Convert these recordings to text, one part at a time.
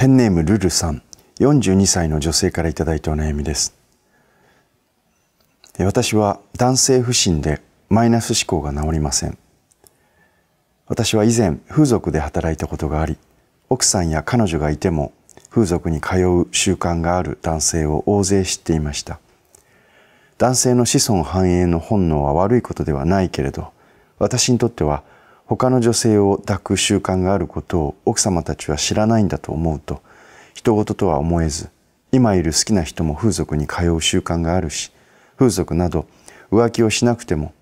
ペンネームルルさん、42歳の女性からいただいたお悩みです。私は男性不信でマイナス思考が治りません。私は以前風俗で働いたことがあり、奥さんや彼女がいても風俗に通う習慣がある男性を大勢知っていました。男性の子孫繁栄の本能は悪いことではないけれど、私にとっては他の女性を抱く習慣があることを奥様たちは知らないんだと思うと、人事とは思えず、今いる好きな人も風俗に通う習慣があるし、風俗など浮気をしなくても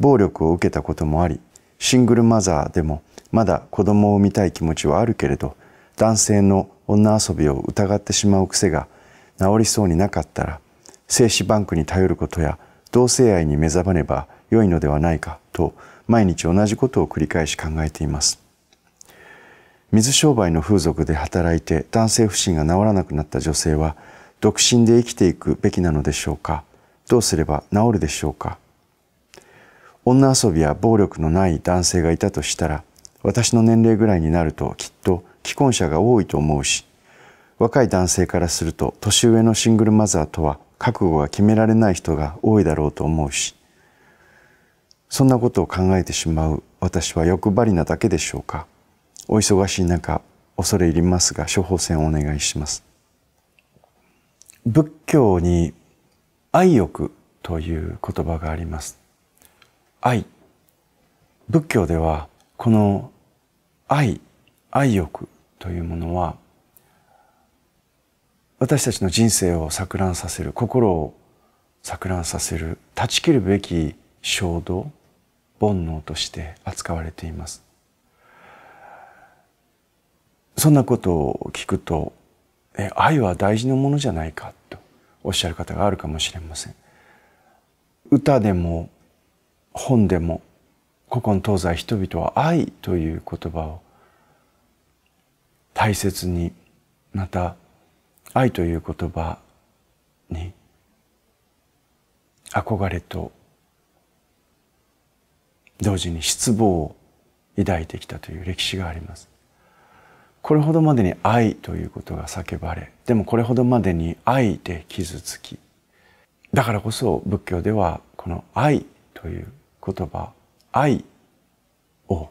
暴力を受けたこともあり、シングルマザーでもまだ子供を産みたい気持ちはあるけれど、男性の女遊びを疑ってしまう癖が治りそうになかったら、精子バンクに頼ることや同性愛に目覚めれば良いのではないかと毎日同じことを繰り返し考えています水商売の風俗で働いて男性不信が治らなくなった女性は独身で生きていくべきなのでしょうかどうすれば治るでしょうか女遊びや暴力のない男性がいたとしたら私の年齢ぐらいになるときっと既婚者が多いと思うし若い男性からすると年上のシングルマザーとは覚悟が決められない人が多いだろうと思うしそんなことを考えてしまう私は欲張りなだけでしょうか。お忙しい中、恐れ入りますが、処方箋をお願いします。仏教に愛欲という言葉があります。愛。仏教では、この愛、愛欲というものは、私たちの人生を錯乱させる、心を錯乱させる、断ち切るべき衝動、煩悩として扱われていますそんなことを聞くとえ愛は大事なものじゃないかとおっしゃる方があるかもしれません歌でも本でも古今東西人々は愛という言葉を大切にまた愛という言葉に憧れと同時に失望を抱いてきたという歴史があります。これほどまでに愛ということが叫ばれ、でもこれほどまでに愛で傷つき、だからこそ仏教ではこの愛という言葉、愛を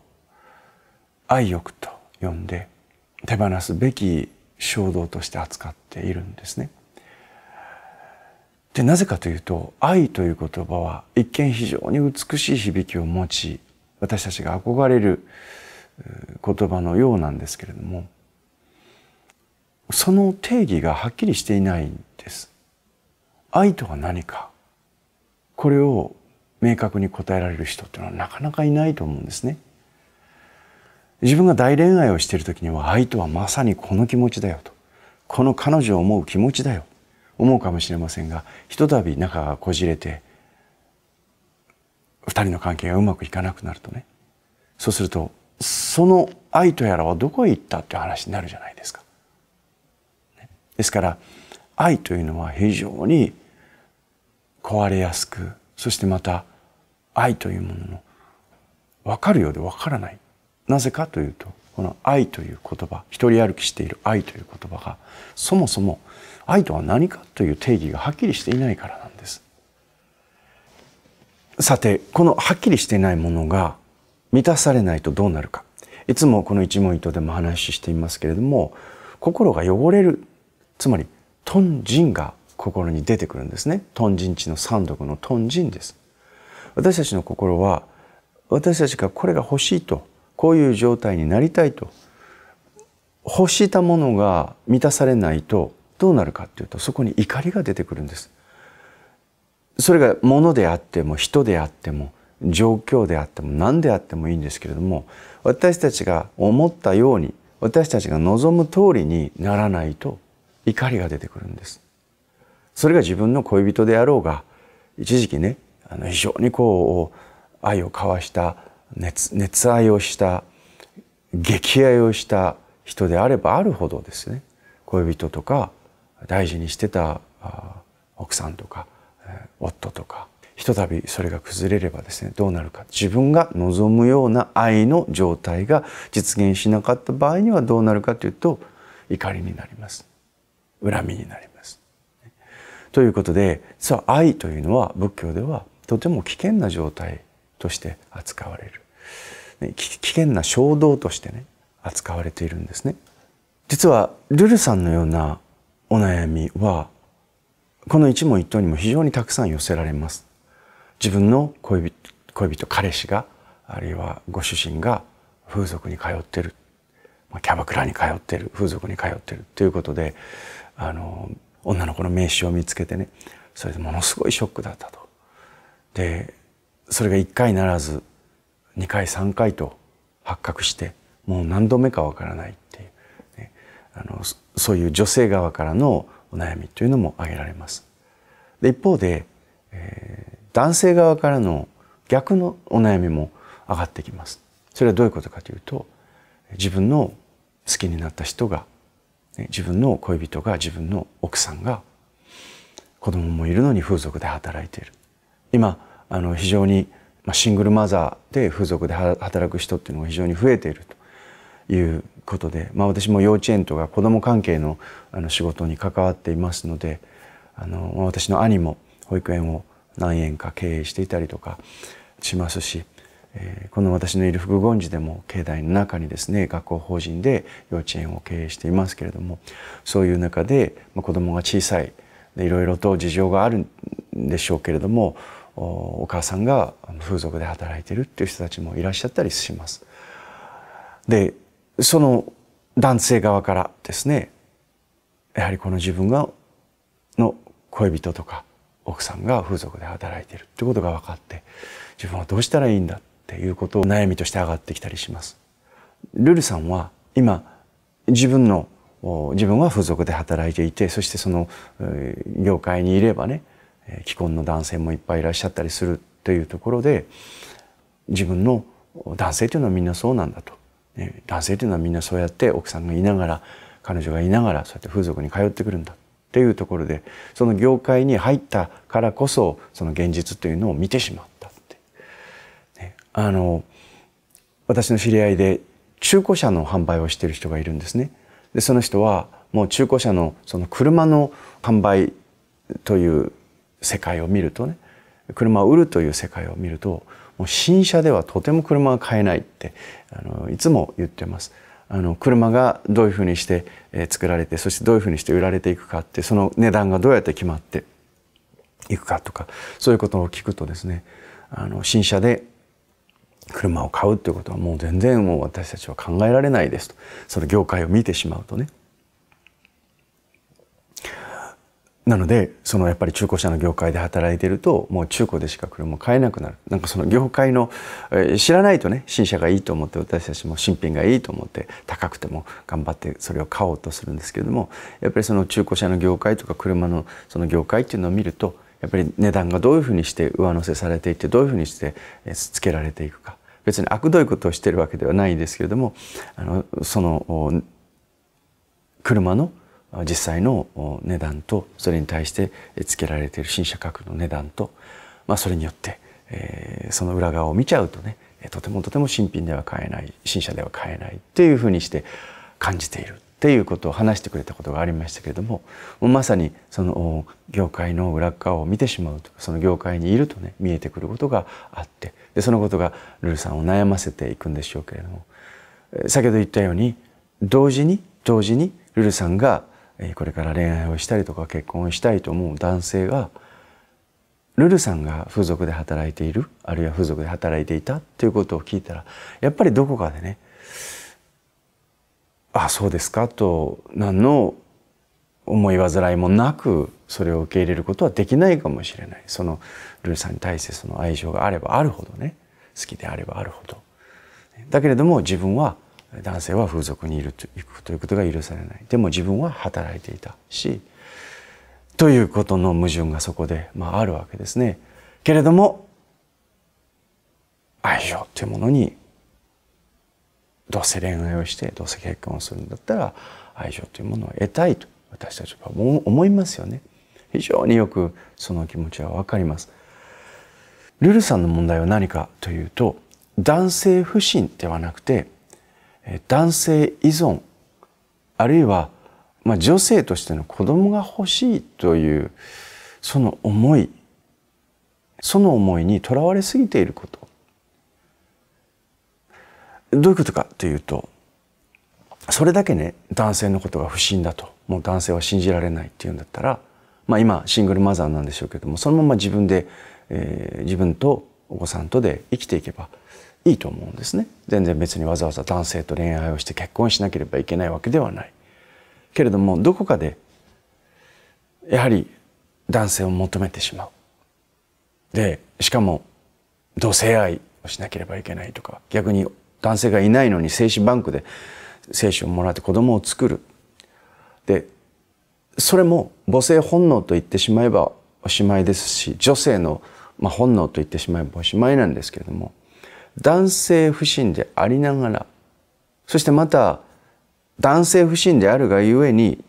愛欲と呼んで手放すべき衝動として扱っているんですね。でなぜかというと愛という言葉は一見非常に美しい響きを持ち私たちが憧れる言葉のようなんですけれどもその定義がはっきりしていないんです。愛とは何かこれを明確に答えられる人っていうのはなかなかいないと思うんですね。自分が大恋愛をしている時には愛とはまさにこの気持ちだよとこの彼女を思う気持ちだよ思うかもしれませんがひとたび仲がこじれて2人の関係がうまくいかなくなるとねそうするとその愛とやらはどこへ行ったって話になるじゃないですか。ですから愛というのは非常に壊れやすくそしてまた愛というものの分かるようで分からないなぜかというとこの愛という言葉一人歩きしている愛という言葉がそもそも愛とは何かという定義がはっきりしていないからなんです。さて、このはっきりしていないものが満たされないとどうなるか。いつもこの一問一答でも話していますけれども、心が汚れる。つまり、トンジンが心に出てくるんですね。トンジン地の三毒のトンジンです。私たちの心は、私たちがこれが欲しいと、こういう状態になりたいと、欲したものが満たされないとどうなるかっていうとそこに怒りが出てくるんです。それが物であっても人であっても状況であっても何であってもいいんですけれども私たちが思ったように私たちが望む通りにならないと怒りが出てくるんです。それが自分の恋人であろうが一時期ねあの非常にこう愛を交わした熱熱愛をした溺愛をした人であればあるほどですね恋人とか大事にしてた奥さんとか夫とかひとたびそれが崩れればですねどうなるか自分が望むような愛の状態が実現しなかった場合にはどうなるかというと怒りになります恨みになります。ということで実は愛というのは仏教ではとても危険な状態として扱われる危険な衝動としてね扱われているんですね。実はルルさんのようなお悩みはこの一問一答にも非常にたくさん寄せられます。自分の恋人、恋人彼氏があるいはご主人が風俗に通ってるキャバクラに通ってる風俗に通ってるということであの女の子の名刺を見つけてねそれでものすごいショックだったと。でそれが1回ならず2回3回と発覚してもう何度目かわからないっていうあのそういう女性側からのお悩みというのも挙げられます。で一方で、えー、男性側からの逆のお悩みも上がってきます。それはどういうことかというと自分の好きになった人が自分の恋人が自分の奥さんが子供もいるのに風俗で働いている。今あの非常にシングルマザーで風俗で働く人っていうのが非常に増えているということで、まあ、私も幼稚園とか子ども関係のあの仕事に関わっていますのであの私の兄も保育園を何園か経営していたりとかしますし、えー、この私のいる福言寺でも境内の中にですね学校法人で幼稚園を経営していますけれどもそういう中で、まあ、子どもが小さいいろいろと事情があるんでしょうけれどもお母さんが風俗で働いてるっていう人たちもいらっしゃったりします。でその男性側からですねやはりこの自分がの恋人とか奥さんが風俗で働いてるってことが分かって自分はどうしたらいいんだっていうことを悩みとして上がってきたりします。ルルさんは今自分の自分は風俗で働いていてそしてその業界にいればね既婚の男性もいっぱいいらっしゃったりするというところで自分の男性というのはみんなそうなんだとね、男性というのはみんなそうやって奥さんがいながら彼女がいながらそうやって風俗に通ってくるんだっていうところでその業界に入ったからこそその現実というのを見てしまったって。ね、あの私の知り合いで中古車の販売をしている人がいるんですね。でその人はもう中古車のその車の販売という世界を見るとね車を売るという世界を見るともう新車ではとても車が買えないってあのいつも言ってます。あの車がどういうふうにして作られてそしてどういうふうにして売られていくかってその値段がどうやって決まっていくかとかそういうことを聞くとですねあの新車で車を買うっていうことはもう全然もう私たちは考えられないですとその業界を見てしまうとねなのでそのやっぱり中古車の業界で働いてるともう中古でしか車買えなくなるなんかその業界の、え知らないとね新車がいいと思って私たちも新品がいいと思って高くても頑張ってそれを買おうとするんですけれどもやっぱりその中古車の業界とか車のその業界っていうのを見るとやっぱり値段がどういうふうにして上乗せされていってどういうふうにしてつけられていくか別に悪どいことをしてるわけではないんですけれどもあのその車の実際の値段とそれに対して付けられている新社格の値段と、まあ、それによって、えー、その裏側を見ちゃうとねとてもとても新品では買えない新車では買えないっていうふうにして感じているっていうことを話してくれたことがありましたけれどもまさにその業界の裏側を見てしまうとその業界にいるとね見えてくることがあってでそのことがルルさんを悩ませていくんでしょうけれども先ほど言ったように同時に同時にルルさんがこれから恋愛をしたりとか結婚をしたいと思う男性がルルさんが風俗で働いているあるいは風俗で働いていたっていうことを聞いたらやっぱりどこかでねあそうですかと何の思い煩いもなくそれを受け入れることはできないかもしれないそのルルさんに対してその愛情があればあるほどね好きであればあるほど。だけれども自分は男性は風俗にいると行くということが許されないでも自分は働いていたしということの矛盾がそこで、まあ、あるわけですねけれども愛情というものにどうせ恋愛をしてどうせ結婚をするんだったら愛情というものを得たいと私たちは思いますよね非常によくその気持ちは分かりますルルさんの問題は何かというと男性不信ではなくて男性依存あるいは、まあ、女性としての子供が欲しいというその思いその思いにとらわれすぎていることどういうことかというとそれだけね男性のことが不審だともう男性は信じられないっていうんだったら、まあ、今シングルマザーなんでしょうけどもそのまま自分で、えー、自分とお子さんとで生きていけばいいと思うんですね全然別にわざわざ男性と恋愛をして結婚しなければいけないわけではないけれどもどこかでやはり男性を求めてしまうでしかも同性愛をしなければいけないとか逆に男性がいないのに精子バンクで精子をもらって子供を作るでそれも母性本能と言ってしまえばおしまいですし女性の、まあ、本能と言ってしまえばおしまいなんですけれども男性不信でありながらそしてまた男性不信であるがゆえに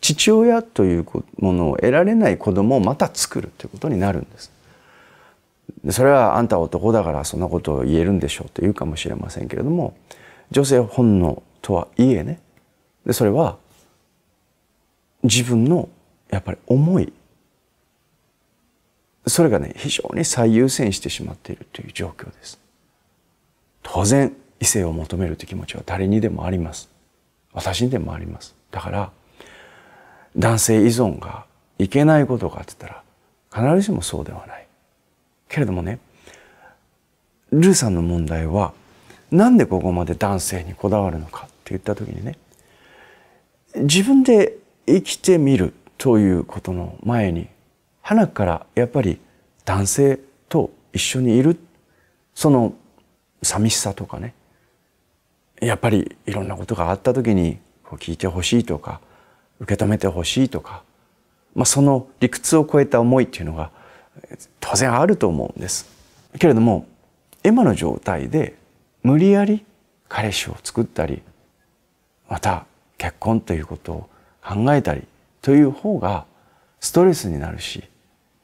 父親というものを得られない子供をまた作るということになるんです。それはあんた男だからそんなことを言えるんでしょうと言うかもしれませんけれども女性本能とはいえねでそれは自分のやっぱり思いそれがね、非常に最優先してしまっているという状況です。当然、異性を求めるという気持ちは誰にでもあります。私にでもあります。だから、男性依存がいけないことあってったら、必ずしもそうではない。けれどもね、ルーさんの問題は、なんでここまで男性にこだわるのかって言った時にね、自分で生きてみるということの前に花からやっぱり男性と一緒にいるその寂しさとかねやっぱりいろんなことがあった時に聞いてほしいとか受け止めてほしいとか、まあ、その理屈を超えた思いっていうのが当然あると思うんです。けれども今の状態で無理やり彼氏を作ったりまた結婚ということを考えたりという方がストレスになるし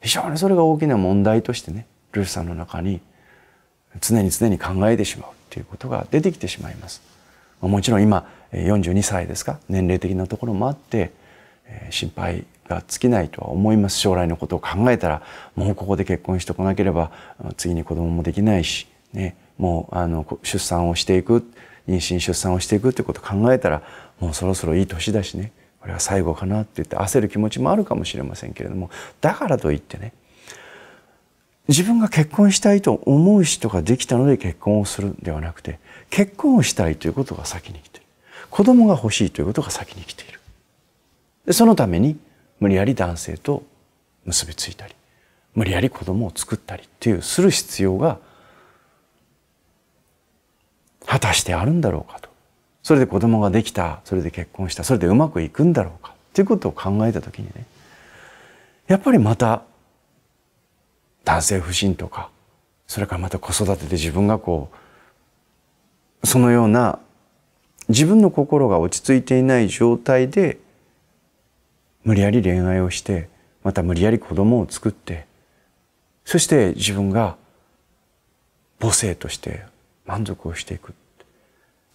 非常にそれが大きな問題としてねルースさんの中に常に常に考えてしまうということが出てきてしまいますもちろん今42歳ですか年齢的なところもあって心配が尽きないとは思います将来のことを考えたらもうここで結婚してこなければ次に子供もできないし、ね、もうあの出産をしていく妊娠出産をしていくってことを考えたらもうそろそろいい年だしねこれは最後かなって言って焦る気持ちもあるかもしれませんけれどもだからといってね自分が結婚したいと思う人ができたので結婚をするんではなくて結婚をしたいということが先に来ている子供が欲しいということが先に来ているでそのために無理やり男性と結びついたり無理やり子供を作ったりっていうする必要が果たしてあるんだろうかとそれで子供ができたそれで結婚したそれでうまくいくんだろうかっていうことを考えた時にねやっぱりまた男性不信とかそれからまた子育てで自分がこうそのような自分の心が落ち着いていない状態で無理やり恋愛をしてまた無理やり子供を作ってそして自分が母性として満足をしていく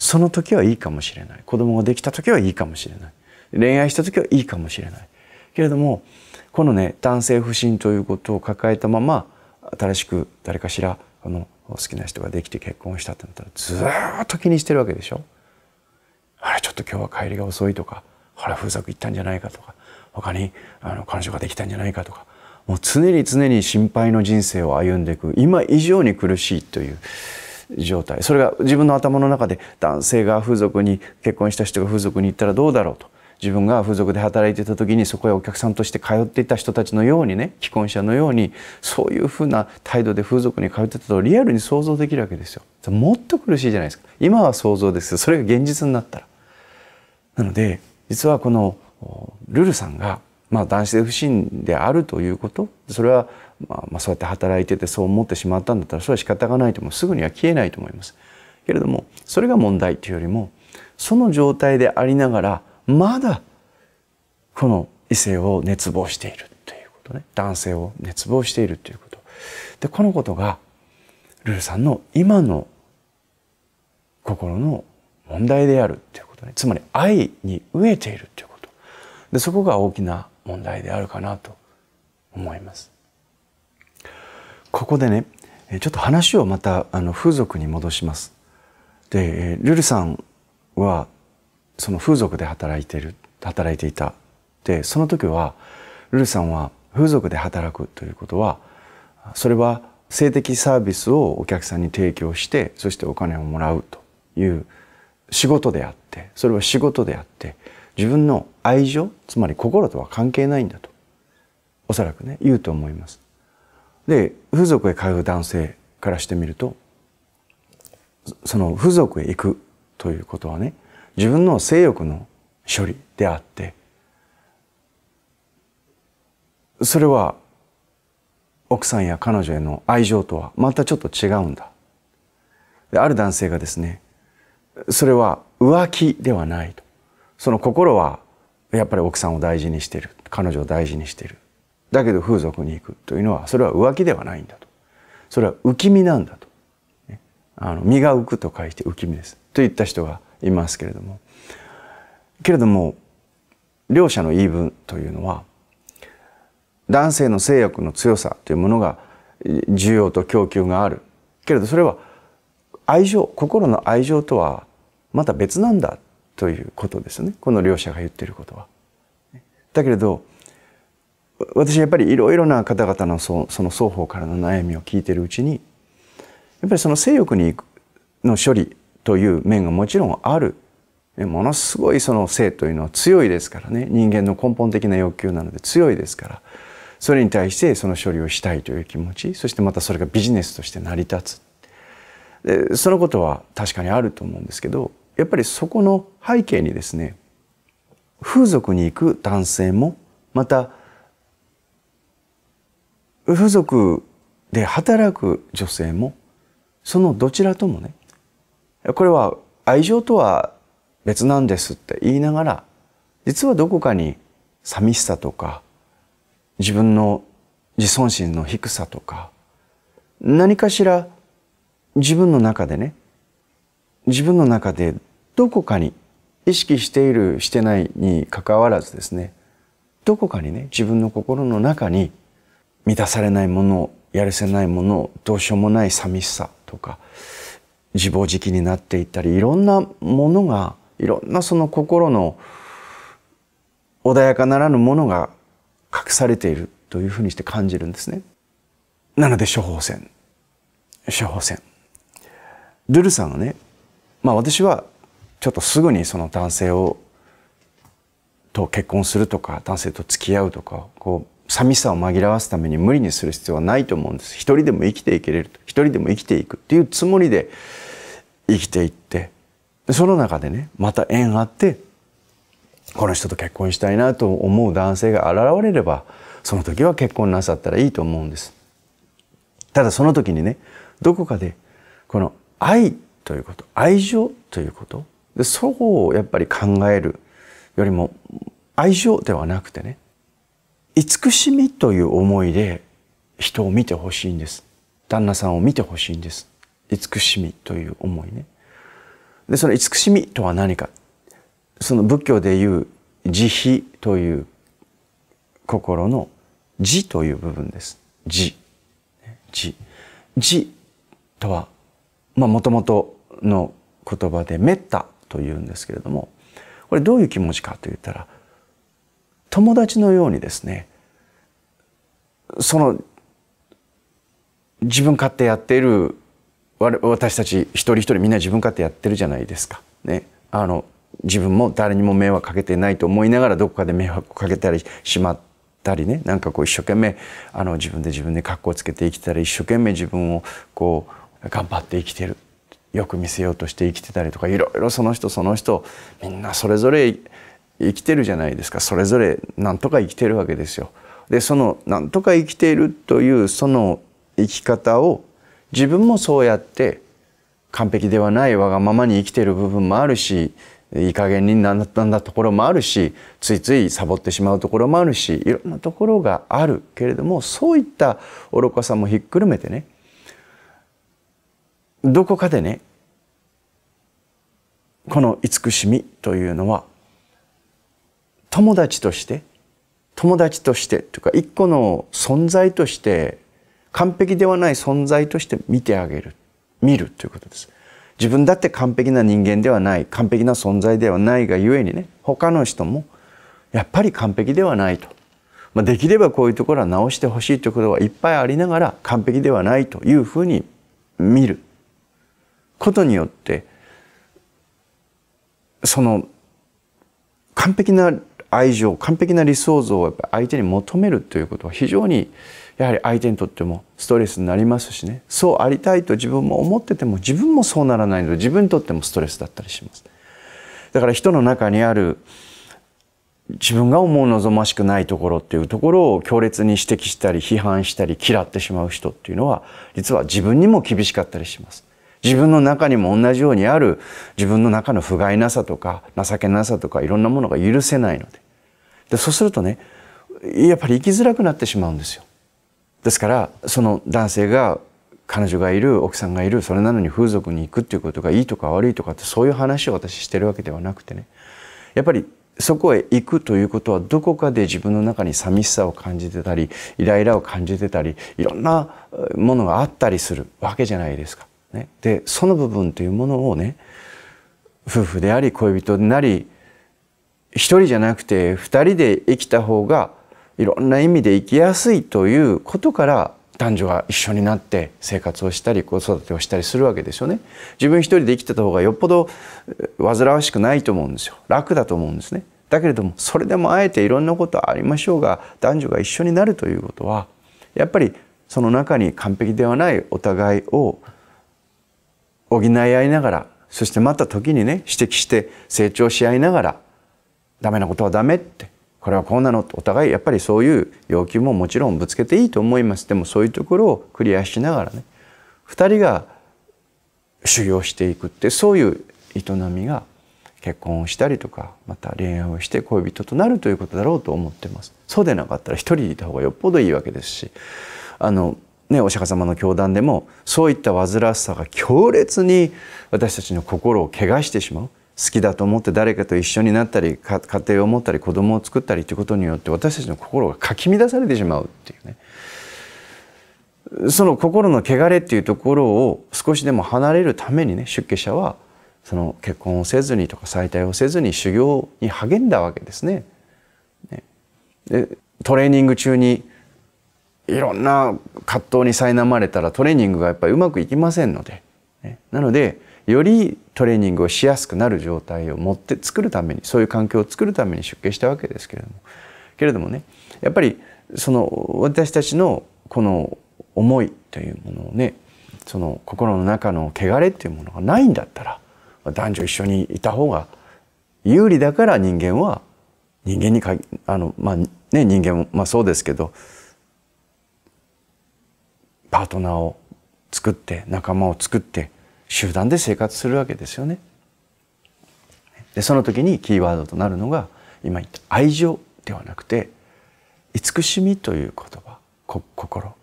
その時はいいかもしれない子供ができた時はいいかもしれない恋愛した時はいいかもしれないけれどもこのね男性不信ということを抱えたまま新しく誰かしらあの好きな人ができて結婚したってなったらずっと気にしてるわけでしょあれちょっと今日は帰りが遅いとかほら、風俗行ったんじゃないかとか他にあの彼女ができたんじゃないかとかもう常に常に心配の人生を歩んでいく今以上に苦しいという状態それが自分の頭の中で男性が風俗に結婚した人が風俗に行ったらどうだろうと自分が風俗で働いていた時にそこへお客さんとして通っていた人たちのようにね既婚者のようにそういうふうな態度で風俗に通ってたとリアルに想像できるわけですよ。もっと苦しいじゃないですか今は想像ですそれが現実になったら。なので実はこのルルさんがまあ、男性不信であるということそれはまあ、まあそうやって働いててそう思ってしまったんだったらそれは仕方がないともうすぐには消えないと思います。けれどもそれが問題というよりもその状態でありながらまだこの異性を熱望しているということね男性を熱望しているということ。でこのことがルルさんの今の心の問題であるということねつまり愛に飢えているということでそこが大きな問題であるかなと思います。ここでねちょっと話をまたあの風俗に戻します。でルルさんはその風俗で働いてる働いていたでその時はルルさんは風俗で働くということはそれは性的サービスをお客さんに提供してそしてお金をもらうという仕事であってそれは仕事であって自分の愛情つまり心とは関係ないんだとおそらくね言うと思います。で風俗へ通う男性からしてみるとその風俗へ行くということはね自分の性欲の処理であってそれは奥さんや彼女への愛情とはまたちょっと違うんだ。である男性がですねそれは浮気ではないとその心はやっぱり奥さんを大事にしている彼女を大事にしているだけど風俗に行くというのはそれは浮気ではないんだとそれは浮身なんだと、あの身が浮くと書いて浮身ですと言った人がいますけれどもけれども両者の言い分というのは男性の性欲の強さというものが需要と供給があるけれどそれは愛情心の愛情とはまた別なんだということですねこの両者が言っていることは。だけれど私やっぱりいろいろな方々のそその双方からの悩みを聞いてるうちにやっぱりその性欲にの処理という面がもちろんあるものすごいその性というのは強いですからね人間の根本的な欲求なので強いですからそれに対してその処理をしたいという気持ちそしてまたそれがビジネスとして成り立つでそのことは確かにあると思うんですけどやっぱりそこの背景にですね風俗に行く男性もまた風俗で働く女性もそのどちらともねこれは愛情とは別なんですって言いながら実はどこかに寂しさとか自分の自尊心の低さとか何かしら自分の中でね自分の中でどこかに意識しているしてないにかかわらずですねどこかにね自分の心の中に満たされないものやるせないものどうしようもない寂しさとか自暴自棄になっていったりいろんなものがいろんなその心の穏やかならぬものが隠されているというふうにして感じるんですね。なので処方箋処方箋。ルルさんはね、まあ、私はちょっとすぐにその男性をと結婚するとか男性と付き合うとかこう寂しさを紛らわすために無理にする必要はないと思うんです一人でも生きていけれる一人でも生きていくっていうつもりで生きていってその中でねまた縁あってこの人と結婚したいなと思う男性が現れればその時は結婚なさったらいいと思うんですただその時にねどこかでこの愛ということ愛情ということでそこをやっぱり考えるよりも愛情ではなくてね慈しみという思いで人を見てほしいんです旦那さんを見てほしいんです慈しみという思いねでその慈しみとは何かその仏教でいう慈悲という心の慈という部分です慈慈慈とはまあもともとの言葉でメッタというんですけれどもこれどういう気持ちかといったら友達のようにですねその自分勝手やっている私たち一人一人みんな自分勝手やってるじゃないですか。ね、あの自分も誰にも迷惑かけてないと思いながらどこかで迷惑かけたりしまったりねなんかこう一生懸命あの自分で自分で格好つけて生きてたり一生懸命自分をこう頑張って生きてるよく見せようとして生きてたりとかいろいろその人その人みんなそれぞれ生きてるじゃないですかそれぞれなんとか生きてるわけですよ。でそのなんとか生きているというその生き方を自分もそうやって完璧ではないわがままに生きている部分もあるしいい加減になったんだところもあるしついついサボってしまうところもあるしいろんなところがあるけれどもそういった愚かさもひっくるめてねどこかでねこの慈しみというのは友達として友達としてとか一個の存在として完璧ではない存在として見てあげる見るということです自分だって完璧な人間ではない完璧な存在ではないがゆえにね他の人もやっぱり完璧ではないと、まあ、できればこういうところは直してほしいということはいっぱいありながら完璧ではないというふうに見ることによってその完璧な愛情完璧な理想像をやっぱ相手に求めるということは非常にやはり相手にとってもストレスになりますしねそうありたいと自分も思ってても自分もそうならないので自分にとってもストレスだったりします。だから人の中にある自分が思う望ましくないところっていうところを強烈に指摘したり批判したり嫌ってしまう人っていうのは実は自分にも厳しかったりします。自分の中にも同じようにある自分の中の不甲斐なさとか情けなさとかいろんなものが許せないのででそうするとねやっぱり生きづらくなってしまうんですよ。ですからその男性が彼女がいる奥さんがいるそれなのに風俗に行くっていうことがいいとか悪いとかってそういう話を私してるわけではなくてねやっぱりそこへ行くということはどこかで自分の中に寂しさを感じてたりイライラを感じてたりいろんなものがあったりするわけじゃないですか。ね、でその部分というものをね夫婦であり恋人でなり一人じゃなくて二人で生きた方がいろんな意味で生きやすいということから男女が一緒になって生活をしたり子育てをしたりするわけですよね。自分一人で生きてた方がよっぽど煩わしくないと思うんですよ。楽だと思うんですね。だけれどもそれでもあえていろんなことありましょうが男女が一緒になるということはやっぱりその中に完璧ではないお互いを補い合いながらそしてまた時にね指摘して成長し合いながらダメなことはダメってこれはこうなのってお互いやっぱりそういう要求ももちろんぶつけていいと思いますでもそういうところをクリアしながらね2人が修行していくってそういう営みが結婚をしたりとかまた恋愛をして恋人となるということだろうと思ってますそうでなかったら一人いた方がよっぽどいいわけですしあのねお釈迦様の教団でもそういった煩わしさが強烈に私たちの心を我してしまう好きだと思って誰かと一緒になったり家庭を持ったり子供を作ったりということによって私たちの心がかき乱されてしまうっていうね。その心の汚れっていうところを少しでも離れるためにね出家者はその結婚をせずにとか再退をせずに修行に励んだわけですね。でトレーニング中にいろんな葛藤に苛まれたらトレーニングがやっぱりうまくいきませんので、ね、なのでよりトレーニングをしやすくなる状態を持って作るためにそういう環境を作るために出家したわけですけれどもけれどもねやっぱりその私たちのこの思いというものをねその心の中の汚れっていうものがないんだったら男女一緒にいた方が有利だから人間は人間にかあのまあね人間もまあそうですけどパートナーを作って仲間を作って集団で生活するわけですよね。でその時にキーワードとなるのが今言った愛情ではなくて慈しみという言葉心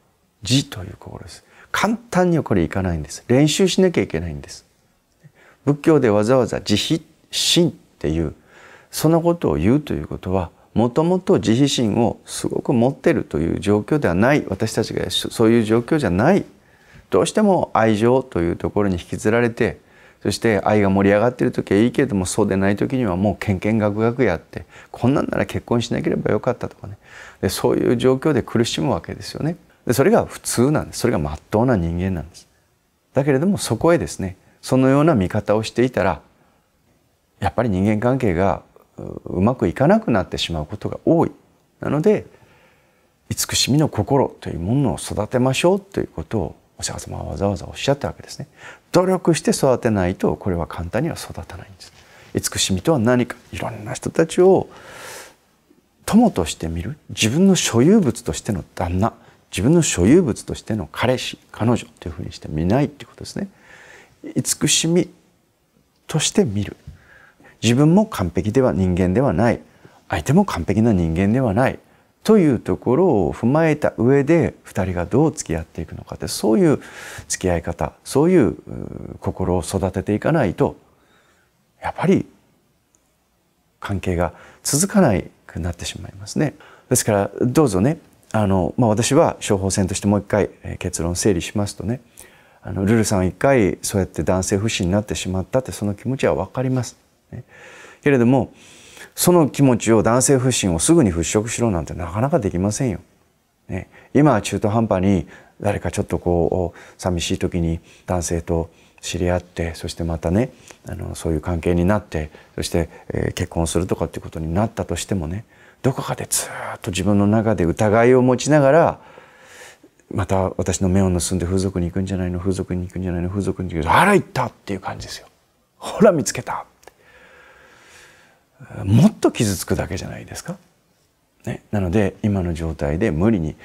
慈という心です簡単にはこれいかないんです練習しなきゃいけないんです仏教でわざわざ慈悲心っていうそのことを言うということはもともと慈悲心をすごく持ってるという状況ではない私たちがそういう状況じゃないどうしても愛情というところに引きずられてそして愛が盛り上がってる時はいいけれどもそうでない時にはもうけんけんがくがくやってこんなんなら結婚しなければよかったとかねでそういう状況で苦しむわけですよねでそれが普通なんですそれが真っ当な人間なんですだけれどもそこへですねそのような見方をしていたらやっぱり人間関係がうまくいかなくなってしまうことが多いなので慈しみの心というものを育てましょうということをお釈迦様はわざわざおっしゃったわけですね努力して育てないとこれは簡単には育たないんです慈しみとは何かいろんな人たちを友として見る自分の所有物としての旦那自分の所有物としての彼氏彼女というふうにして見ないっていうことですね慈しみとして見る自分も完璧では人間ではない相手も完璧な人間ではないというところを踏まえた上で2人がどう付き合っていくのかってそういう付き合い方そういう心を育てていかないとやっぱり関係が続かないくなってしまいますね。ですからどうぞねあの、まあ、私は処方箋としてもう一回結論整理しますとねあのルルさんは一回そうやって男性不信になってしまったってその気持ちは分かります。ね、けれどもその気持ちを男性不信をすぐに払拭しろなんてなかなかできませんよ。ね、今は中途半端に誰かちょっとこう寂しい時に男性と知り合ってそしてまたねあのそういう関係になってそして、えー、結婚するとかっていうことになったとしてもねどこかでずっと自分の中で疑いを持ちながらまた私の目を盗んで風俗に行くんじゃないの風俗に行くんじゃないの風俗に行くんじゃないのあら行ったっていう感じですよ。ほら見つけたもっと傷つくだけじゃないですか。ね、なので今の状態で無理に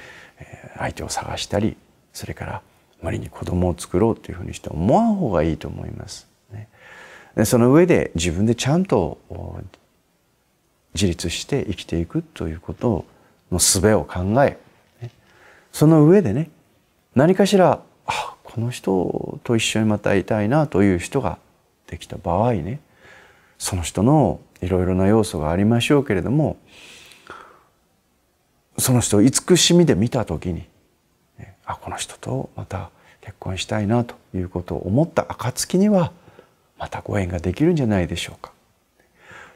相手を探したりそれから無理に子供を作ろうというふうにして思わん方がいいと思います。ね、その上で自分でちゃんと自立して生きていくということの術を考え、ね、その上でね何かしらあこの人と一緒にまたいたいなという人ができた場合ねその人のいろいろな要素がありましょうけれどもその人を慈しみで見た時にあこの人とまた結婚したいなということを思った暁にはまたご縁ができるんじゃないでしょうか。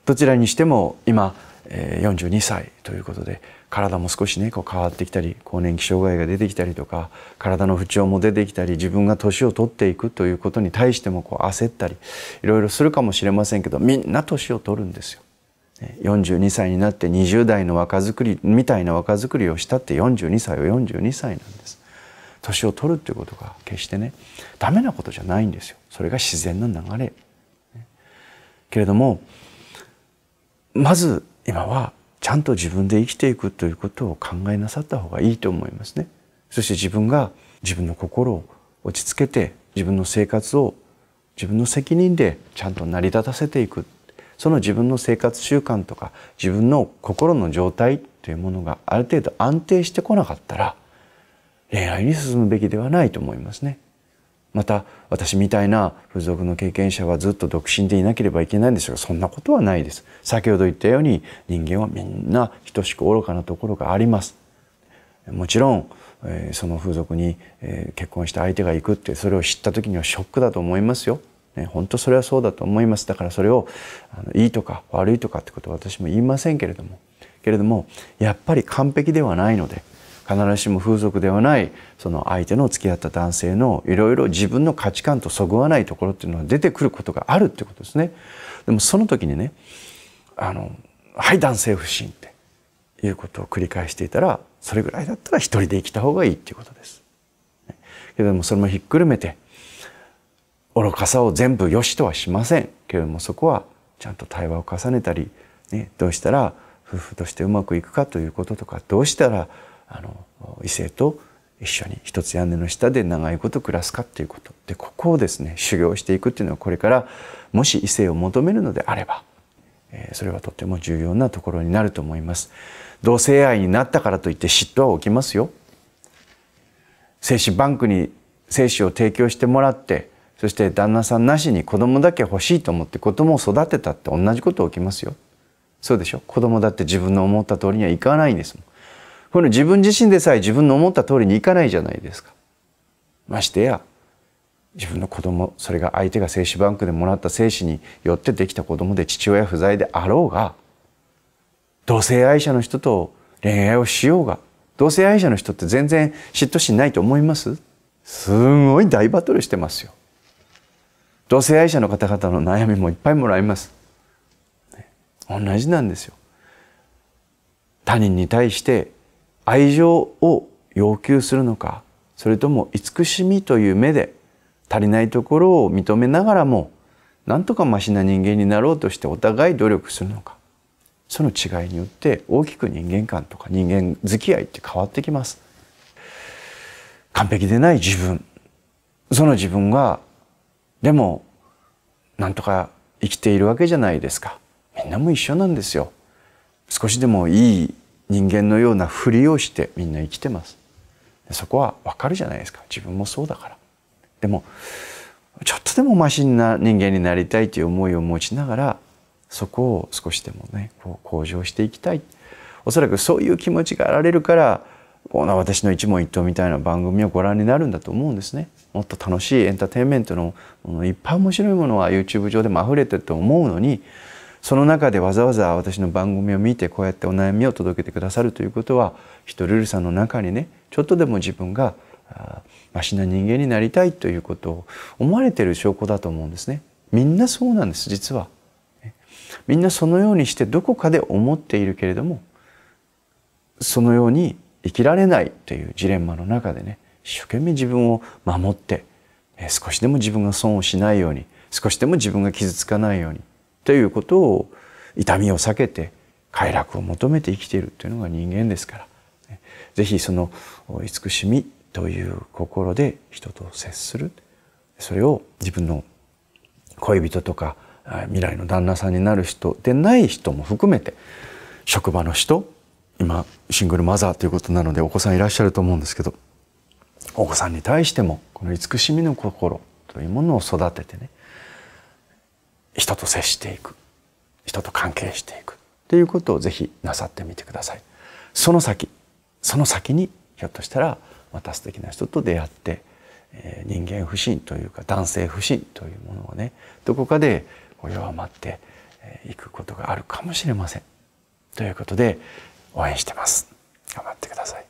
どちらにしても今42歳ということで体も少しねこう変わってきたり更年期障害が出てきたりとか体の不調も出てきたり自分が年を取っていくということに対してもこう焦ったりいろいろするかもしれませんけどみんな年を取るんですよ。42歳になって20代の若作りみたいな若作りをしたって42歳は42歳なんです。年を取るっていうことが決してねダメなことじゃないんですよ。それが自然の流れ。けれどもまず今はちゃんと自分で生きていくということを考えなさった方がいいと思いますね。そして自分が自分の心を落ち着けて自分の生活を自分の責任でちゃんと成り立たせていくその自分の生活習慣とか自分の心の状態というものがある程度安定してこなかったら恋愛に進むべきではないと思いますね。また私みたいな風俗の経験者はずっと独身でいなければいけないんですがそんなことはないです先ほど言ったように人間はみんな等しく愚かなところがありますもちろんその風俗に結婚した相手が行くってそれを知った時にはショックだと思いますよ本当それはそうだと思いますだからそれをいいとか悪いとかってことは私も言いませんけれどもけれどもやっぱり完璧ではないので必ずしも風俗ではないその相手の付き合った男性のいろいろ自分の価値観とそぐわないところっていうのは出てくることがあるってことですね。でもその時にねあのはい男性不信っていうことを繰り返していたらそれぐらいだったら一人で生きた方がいいっていうことです。けれどもそれもひっくるめて愚かさを全部良しとはしませんけれどもそこはちゃんと対話を重ねたり、ね、どうしたら夫婦としてうまくいくかということとかどうしたらあの異性と一緒に一つ屋根の下で長いこと暮らすかということでここをですね修行していくっていうのはこれからもし異性を求めるのであれば、えー、それはとても重要なところになると思います同性愛になったからといって嫉妬は起きますよ精子バンクに精子を提供してもらってそして旦那さんなしに子供だけ欲しいと思って子供を育てたって同じこと起きますよそうでしょ子供だって自分の思った通りにはいかないんですもんこの自分自身でさえ自分の思った通りにいかないじゃないですか。ましてや自分の子供それが相手が精子バンクでもらった精子によってできた子供で父親不在であろうが同性愛者の人と恋愛をしようが同性愛者の人って全然嫉妬心ないと思いますすごい大バトルしてますよ。同性愛者の方々の悩みもいっぱいもらいます。同じなんですよ。他人に対して愛情を要求するのかそれとも慈しみという目で足りないところを認めながらも何とかましな人間になろうとしてお互い努力するのかその違いによって大きく人間観とか人間付き合いって変わってきます。完璧でない自分その自分がでも何とか生きているわけじゃないですかみんなも一緒なんですよ少しでもいい人間のようなふりをしてみんな生きてますそこはわかるじゃないですか自分もそうだからでもちょっとでもマシンな人間になりたいという思いを持ちながらそこを少しでもねこう向上していきたいおそらくそういう気持ちがあられるからこんな私の一問一答みたいな番組をご覧になるんだと思うんですねもっと楽しいエンターテインメントのいっぱい面白いものは YouTube 上でも溢れてると思うのにその中でわざわざ私の番組を見てこうやってお悩みを届けてくださるということはヒトルルさんの中にねちょっとでも自分がましな人間になりたいということを思われている証拠だと思うんですね。みんなそうなんです実は。みんなそのようにしてどこかで思っているけれどもそのように生きられないというジレンマの中でね一生懸命自分を守って少しでも自分が損をしないように少しでも自分が傷つかないようにということを痛みを避けて快楽を求めて生きているというのが人間ですから是非その慈しみという心で人と接するそれを自分の恋人とか未来の旦那さんになる人でない人も含めて職場の人今シングルマザーということなのでお子さんいらっしゃると思うんですけどお子さんに対してもこの慈しみの心というものを育ててね人と接していく人と関係していくということをぜひなさってみてくださいその先その先にひょっとしたらまた素敵な人と出会って、え人間不信というか男性不信というものをねどこかで弱まっていくことがあるかもしれませんということで応援してます頑張ってください